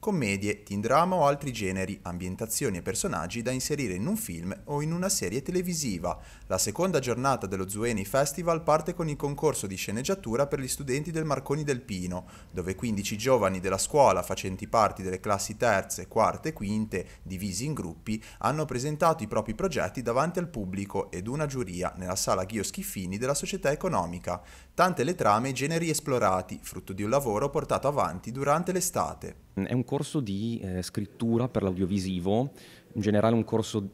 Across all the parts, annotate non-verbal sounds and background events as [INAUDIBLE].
commedie, teen drama o altri generi, ambientazioni e personaggi da inserire in un film o in una serie televisiva. La seconda giornata dello Zueni Festival parte con il concorso di sceneggiatura per gli studenti del Marconi del Pino, dove 15 giovani della scuola facenti parte delle classi terze, quarte e quinte, divisi in gruppi, hanno presentato i propri progetti davanti al pubblico ed una giuria nella sala Ghio Schiffini della Società Economica. Tante le trame e generi esplorati, frutto di un lavoro portato avanti durante l'estate. Mm, è un corso di eh, scrittura per l'audiovisivo, in generale un corso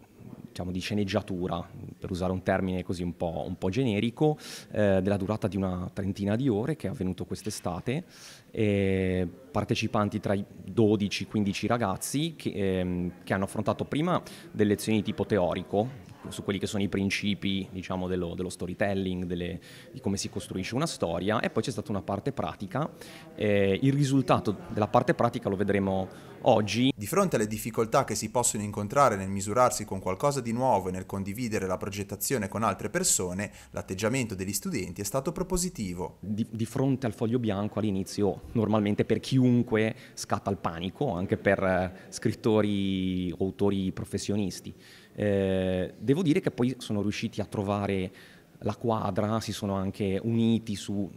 diciamo, di sceneggiatura, per usare un termine così un po', un po generico, eh, della durata di una trentina di ore che è avvenuto quest'estate, eh, partecipanti tra i 12-15 ragazzi che, ehm, che hanno affrontato prima delle lezioni di tipo teorico, su quelli che sono i principi diciamo, dello, dello, storytelling, delle, di come si costruisce una storia e poi c'è stata una parte pratica. Eh, il risultato della parte pratica lo vedremo Oggi, di fronte alle difficoltà che si possono incontrare nel misurarsi con qualcosa di nuovo e nel condividere la progettazione con altre persone, l'atteggiamento degli studenti è stato propositivo. Di, di fronte al foglio bianco all'inizio, normalmente per chiunque scatta il panico, anche per eh, scrittori, autori professionisti. Eh, devo dire che poi sono riusciti a trovare la quadra, si sono anche uniti su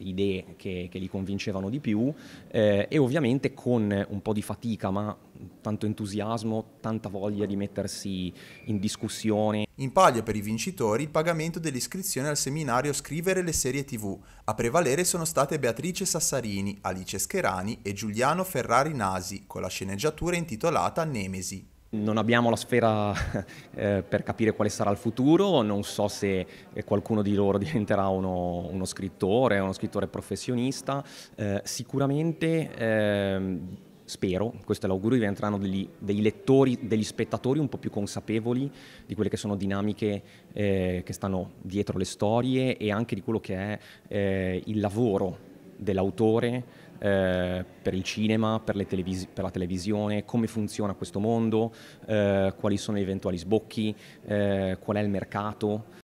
idee che, che, li convincevano di più eh, e ovviamente con un po' di fatica ma tanto entusiasmo, tanta voglia di mettersi in discussione. In paglia per i vincitori il pagamento dell'iscrizione al seminario Scrivere le serie tv. A prevalere sono state Beatrice Sassarini, Alice Scherani e Giuliano Ferrari Nasi con la sceneggiatura intitolata Nemesi. Non abbiamo la sfera [LAUGHS] eh, per capire quale sarà il futuro, non so se eh, qualcuno di loro [LAUGHS] diventerà uno, uno scrittore, uno scrittore professionista, eh, sicuramente eh, spero, questo è l'augurio, diventeranno degli, dei lettori, degli spettatori un po' più consapevoli di quelle che sono dinamiche eh, che stanno dietro le storie e anche di quello che è eh, il lavoro dell'autore eh, per il cinema, per, televisi- per, la televisione, come funziona questo mondo, eh, quali sono gli eventuali sbocchi, eh, qual è il mercato,